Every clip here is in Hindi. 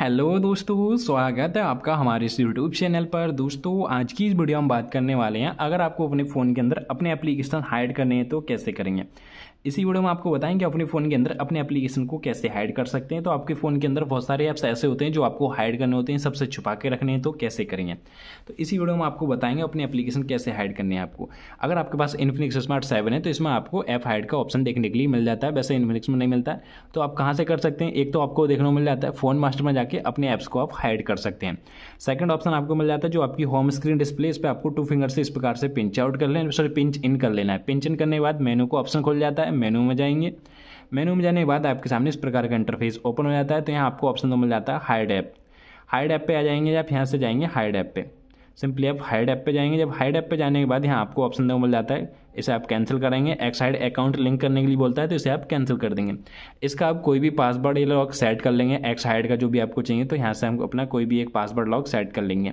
हेलो दोस्तों स्वागत है आपका हमारे इस यूट्यूब चैनल पर दोस्तों आज की इस वीडियो हम बात करने वाले हैं अगर आपको अपने फ़ोन के अंदर अपने एप्लीकेशन हाइड करने हैं तो कैसे करेंगे इसी वीडियो में आपको बताएंगे अपने फ़ोन के अंदर अपने एप्लीकेशन को कैसे हाइड कर सकते हैं तो आपके फ़ोन के अंदर बहुत सारे ऐप्स ऐसे होते हैं जो आपको हाइड करने होते हैं सबसे छुपा के रखने हैं तो कैसे करेंगे तो इसी वीडियो में आपको बताएंगे अपने एप्लीकेशन कैसे हाइड करने हैं आपको अगर आपके पास इन्फिनिक्स स्मार्ट सेवन है तो इसमें आपको ऐप हाइड का ऑप्शन देखने के लिए मिल जाता है वैसे इन्फिनिक्स में नहीं मिलता है तो आप कहाँ से कर सकते हैं एक तो आपको देखने को मिल जाता है फ़ोन मास्टर में जाकर अपने ऐप्स को आप हाइड कर सकते हैं सेकंड ऑप्शन आपको मिल जाता है जो आपकी होम स्क्रीन डिस्प्ले इस पर आपको टू फिंगर से इस प्रकार से पिंच आउट कर लेना सॉरी पिंच इन कर लेना है पिंच इन करने के बाद मेनू को ऑप्शन खुल जाता है मेनू में जाएंगे मेनू में जाने के बाद आपके सामने इस प्रकार का इंटरफेस ओपन हो जाता है तो यहाँ आपको ऑप्शन तो मिल जाता है हाइड ऐप हाइड ऐप पे आ जाएंगे आप यहाँ से जाएंगे हाइड ऐप पे सिंपली आप हाइड ऐप पे जाएंगे जब हाइड ऐप पे जाने के बाद यहाँ आपको ऑप्शन तो मिल जाता है इसे आप कैंसिल करेंगे एक साइड अकाउंट लिंक करने के लिए बोलता है तो इसे आप कैंसिल कर देंगे इसका आप कोई भी पासवर्ड या लॉक सेट कर लेंगे एक साइड का जो भी आपको चाहिए तो यहाँ से हम अपना कोई भी एक पासवर्ड लॉक सेट कर लेंगे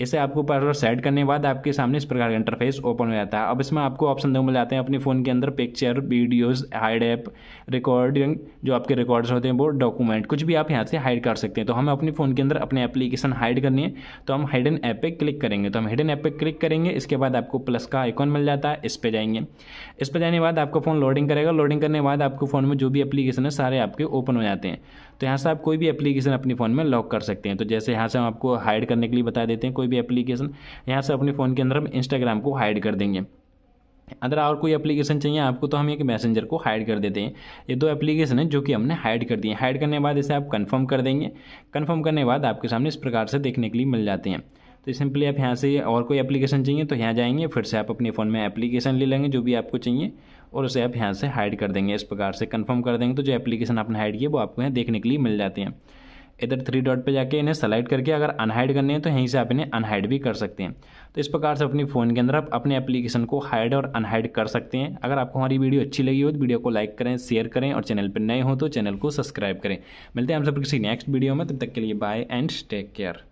इसे आपको पासवर्ड सेट करने के बाद आपके सामने इस प्रकार का इंटरफेस ओपन हो जाता है अब इसमें आपको ऑप्शन दो मिल जाते हैं अपने फ़ोन के अंदर picture videos hide app recording जो आपके रिकॉर्ड्स होते हैं वो डॉक्यूमेंट कुछ भी आप यहाँ से हाइड कर सकते हैं तो हमें अपने फ़ोन के अंदर अपने एप्लीकेशन हाइड करनी है तो हम हिडन ऐप पर क्लिक करेंगे तो हम हिडन ऐप पर क्लिक करेंगे इसके बाद आपको प्लस का आइकॉन मिल जाता है इस पर जाएंगे इस पर जाने के बाद आपका फ़ोन लोडिंग करेगा लोडिंग करने के बाद आपके फ़ोन में जो भी एप्लीकेशन है सारे आपके ओपन हो जाते हैं तो यहाँ से आप कोई भी एप्लीकेशन अपने फ़ोन में लॉक कर सकते हैं तो जैसे यहाँ से हम आपको हाइड करने के लिए बता देते हैं कोई भी एप्लीकेशन यहाँ से अपने फ़ोन के अंदर हम इंस्टाग्राम को हाइड कर देंगे अगर और कोई एप्लीकेशन चाहिए आपको तो हम एक मैसेंजर को हाइड कर देते हैं ये दो एप्लीकेशन है जो कि हमने हाइड कर दिए हाइड करने के बाद इसे आप कंफर्म कर देंगे कंफर्म करने के बाद आपके सामने इस प्रकार से देखने के लिए मिल जाते हैं तो सिंपली आप यहाँ से और कोई एप्लीकेशन चाहिए तो यहाँ जाएंगे फिर से आप अपने फ़ोन में एप्लीकेशन ले लेंगे जो भी आपको चाहिए और उसे आप यहाँ से हाइड कर देंगे इस प्रकार से कंफर्म कर देंगे तो जो एप्लीकेशन आपने हाइड किया वो आपको यहाँ देखने के लिए मिल जाती हैं इधर थ्री डॉट पे जाके इन्हें सेलेक्ट करके अगर अनहाइड करने हैं तो यहीं से आप इन्हें अनहाइड भी कर सकते हैं तो इस प्रकार से अपने फ़ोन के अंदर आप अपने एप्लीकेशन को हाइड और अनहाइड कर सकते हैं अगर आपको हमारी वीडियो अच्छी लगी हो तो वीडियो को लाइक करें शेयर करें और चैनल पर नए हो तो चैनल को सब्सक्राइब करें मिलते हैं हम सब किसी नेक्स्ट वीडियो में तब तक के लिए बाय एंड टेक केयर